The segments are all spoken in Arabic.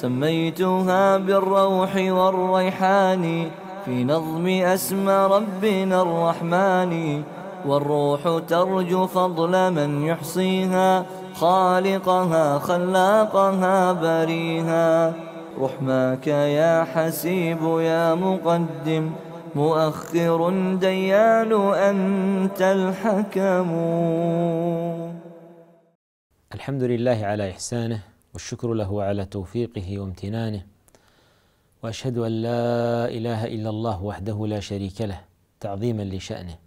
سميتها بالروح والريحان في نظم أسمى ربنا الرحمن والروح ترجو فضل من يحصيها خالقها خلاقها بريها رحماك يا حسيب يا مقدم مؤخر ديان أنت الحكم الحمد لله على إحسانه والشكر له على توفيقه وامتنانه واشهد ان لا اله الا الله وحده لا شريك له تعظيما لشانه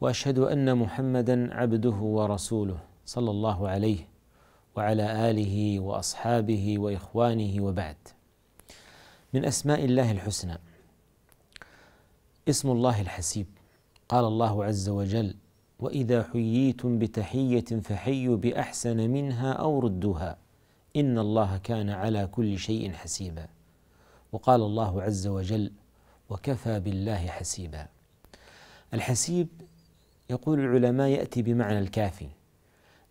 واشهد ان محمدا عبده ورسوله صلى الله عليه وعلى اله واصحابه واخوانه وبعد من اسماء الله الحسنى اسم الله الحسيب قال الله عز وجل واذا حييتم بتحيه فحيوا باحسن منها او ردوها إن الله كان على كل شيء حسيبا وقال الله عز وجل وكفى بالله حسيبا الحسيب يقول العلماء يأتي بمعنى الكافي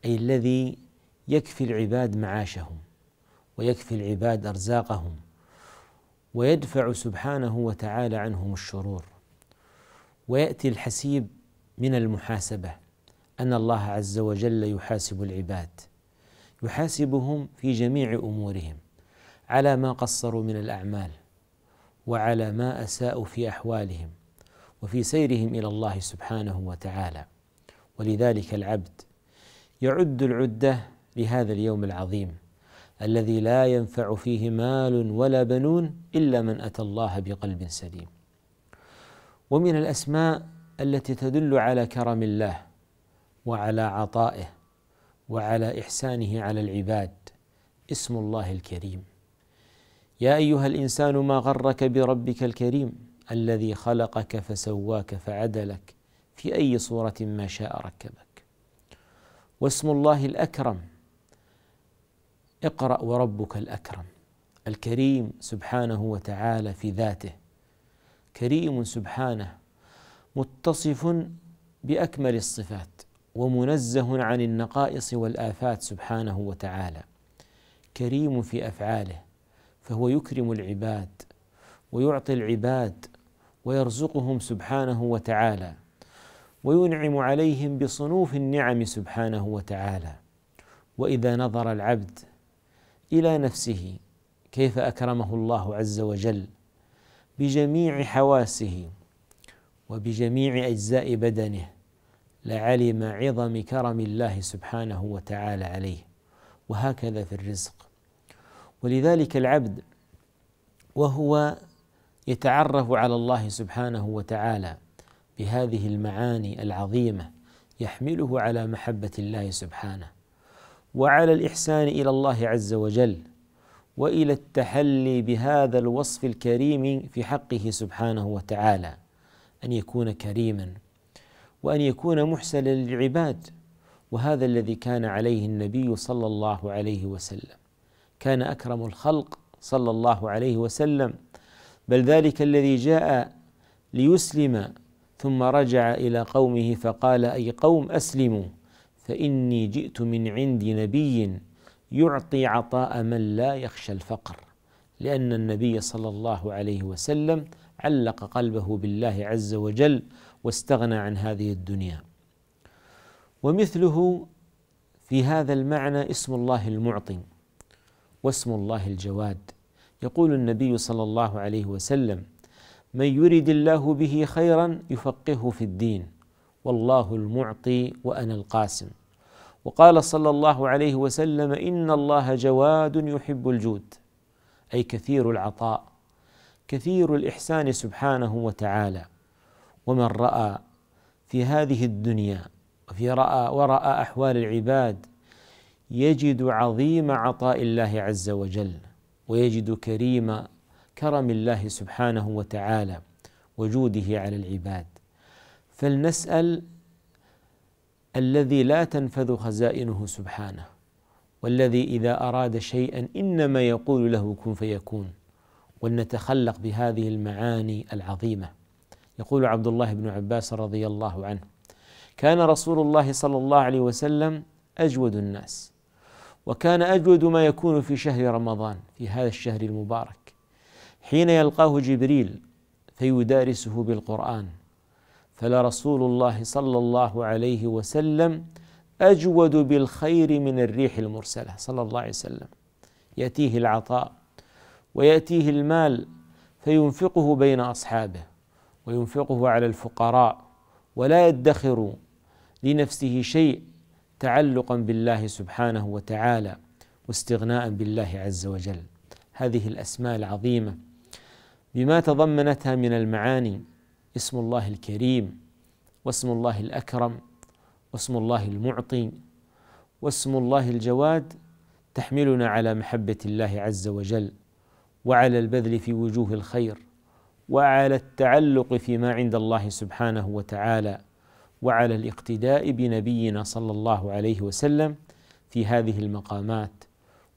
أي الذي يكفي العباد معاشهم ويكفي العباد أرزاقهم ويدفع سبحانه وتعالى عنهم الشرور ويأتي الحسيب من المحاسبة أن الله عز وجل يحاسب العباد يحاسبهم في جميع امورهم على ما قصروا من الاعمال وعلى ما اساءوا في احوالهم وفي سيرهم الى الله سبحانه وتعالى ولذلك العبد يعد العده لهذا اليوم العظيم الذي لا ينفع فيه مال ولا بنون الا من اتى الله بقلب سليم ومن الاسماء التي تدل على كرم الله وعلى عطائه وعلى احسانه على العباد اسم الله الكريم يا ايها الانسان ما غرك بربك الكريم الذي خلقك فسواك فعدلك في اي صوره ما شاء ركبك واسم الله الاكرم اقرا وربك الاكرم الكريم سبحانه وتعالى في ذاته كريم سبحانه متصف باكمل الصفات ومنزه عن النقائص والآفات سبحانه وتعالى كريم في أفعاله فهو يكرم العباد ويعطي العباد ويرزقهم سبحانه وتعالى وينعم عليهم بصنوف النعم سبحانه وتعالى واذا نظر العبد الى نفسه كيف اكرمه الله عز وجل بجميع حواسه وبجميع اجزاء بدنه لعلم عظم كرم الله سبحانه وتعالى عليه وهكذا في الرزق ولذلك العبد وهو يتعرف على الله سبحانه وتعالى بهذه المعاني العظيمه يحمله على محبه الله سبحانه وعلى الاحسان الى الله عز وجل والى التحلي بهذا الوصف الكريم في حقه سبحانه وتعالى ان يكون كريما وأن يكون محسنا للعباد وهذا الذي كان عليه النبي صلى الله عليه وسلم كان أكرم الخلق صلى الله عليه وسلم بل ذلك الذي جاء ليسلم ثم رجع إلى قومه فقال أي قوم أسلموا فإني جئت من عند نبي يعطي عطاء من لا يخشى الفقر لأن النبي صلى الله عليه وسلم علق قلبه بالله عز وجل واستغنى عن هذه الدنيا ومثله في هذا المعنى اسم الله المعطي واسم الله الجواد يقول النبي صلى الله عليه وسلم من يرد الله به خيرا يفقهه في الدين والله المعطي وانا القاسم وقال صلى الله عليه وسلم ان الله جواد يحب الجود اي كثير العطاء كثير الاحسان سبحانه وتعالى ومن رأى في هذه الدنيا وفي رأى ورأى أحوال العباد يجد عظيم عطاء الله عز وجل ويجد كريم كرم الله سبحانه وتعالى وجوده على العباد فلنسأل الذي لا تنفذ خزائنه سبحانه والذي إذا أراد شيئا إنما يقول له كن فيكون ولنتخلق بهذه المعاني العظيمه يقول عبد الله بن عباس رضي الله عنه كان رسول الله صلى الله عليه وسلم اجود الناس وكان اجود ما يكون في شهر رمضان في هذا الشهر المبارك حين يلقاه جبريل فيدارسه بالقران فلرسول الله صلى الله عليه وسلم اجود بالخير من الريح المرسله صلى الله عليه وسلم ياتيه العطاء وياتيه المال فينفقه بين اصحابه وينفقه على الفقراء ولا يدخر لنفسه شيء تعلقا بالله سبحانه وتعالى واستغناء بالله عز وجل هذه الاسماء العظيمه بما تضمنتها من المعاني اسم الله الكريم واسم الله الاكرم واسم الله المعطي واسم الله الجواد تحملنا على محبه الله عز وجل وعلى البذل في وجوه الخير وعلى التعلق فيما عند الله سبحانه وتعالى وعلى الاقتداء بنبينا صلى الله عليه وسلم في هذه المقامات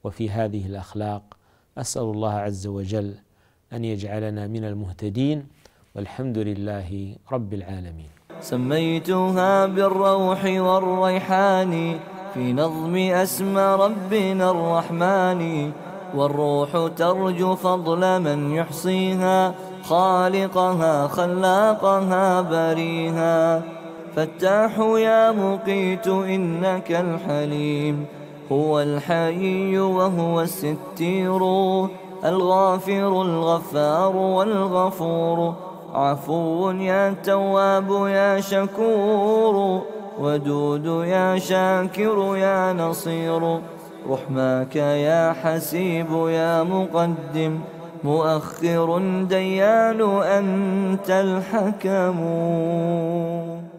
وفي هذه الاخلاق اسال الله عز وجل ان يجعلنا من المهتدين والحمد لله رب العالمين سميتها بالروح والريحان في نظم اسمى ربنا الرحمن والروح ترجو فضل من يحصيها خالقها خلاقها بريها فتاح يا مقيت إنك الحليم هو الحي وهو الستير الغافر الغفار والغفور عفو يا تواب يا شكور ودود يا شاكر يا نصير رحماك يا حسيب يا مقدم مؤخر ديان أنت الحكم